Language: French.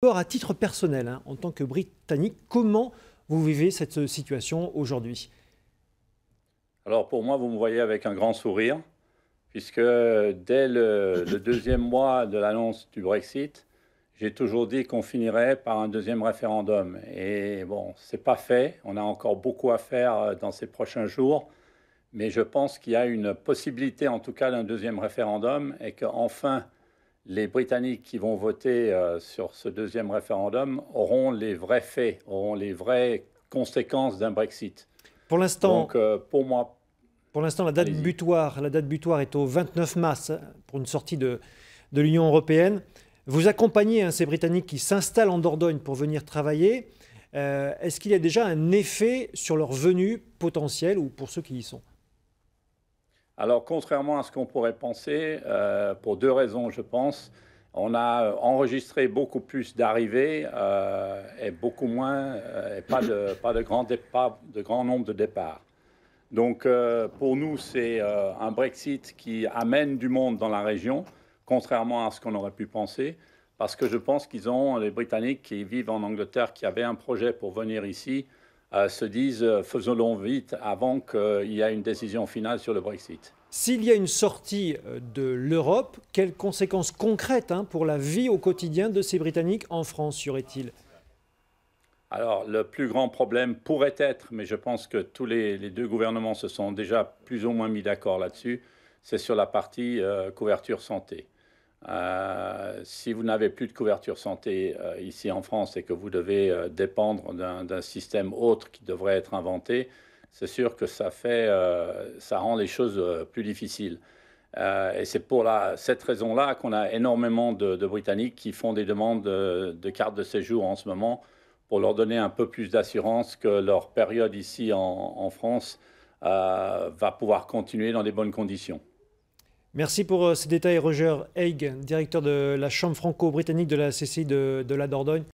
D'abord, à titre personnel, hein, en tant que Britannique, comment vous vivez cette euh, situation aujourd'hui Alors pour moi, vous me voyez avec un grand sourire, puisque dès le, deuxième mois de l'annonce du Brexit, j'ai toujours dit qu'on finirait par un deuxième référendum. Et bon, c'est pas fait. On a encore beaucoup à faire euh, dans ces prochains jours. Mais je pense qu'il y a une possibilité, en tout cas, d'un deuxième référendum et qu'enfin, les Britanniques qui vont voter euh, sur ce deuxième référendum auront les vrais faits, auront les vraies conséquences d'un Brexit. Pour l'instant, euh, pour moi, pour l'instant, la date butoir, la date butoir est au 29 mars hein, pour une sortie de, l'Union européenne. Vous accompagnez hein, ces Britanniques qui s'installent en Dordogne pour venir travailler. Euh, est-ce qu'il y a déjà un effet sur leur venue potentielle ou pour ceux qui y sont alors, contrairement à ce qu'on pourrait penser, euh, pour deux raisons, je pense, on a enregistré beaucoup plus d'arrivées euh, et beaucoup moins, euh, et pas de, pas de grand nombre de départs. Donc, pour nous, c'est un Brexit qui amène du monde dans la région, contrairement à ce qu'on aurait pu penser, parce que je pense qu'ils ont, les Britanniques qui vivent en Angleterre, qui avaient un projet pour venir ici, euh, se disent euh, faisons-le vite avant qu'il y ait une décision finale sur le Brexit. S'il y a une sortie euh, de l'Europe, quelles conséquences concrètes hein, pour la vie au quotidien de ces Britanniques en France y aurait-il alors, le plus grand problème pourrait être, mais je pense que tous les, deux gouvernements se sont déjà plus ou moins mis d'accord là-dessus, c'est sur la partie couverture santé. Euh, si vous n'avez plus de couverture santé euh, ici en France et que vous devez euh, dépendre d'un système autre qui devrait être inventé, c'est sûr que ça, rend les choses plus difficiles. et c'est pour cette raison-là qu'on a énormément de, Britanniques qui font des demandes de, de cartes de séjour en ce moment pour leur donner un peu plus d'assurance que leur période ici en, en France va pouvoir continuer dans des bonnes conditions. Merci pour euh, ces détails, Roger Haig, directeur de la Chambre franco-britannique de la CCI de, de la Dordogne.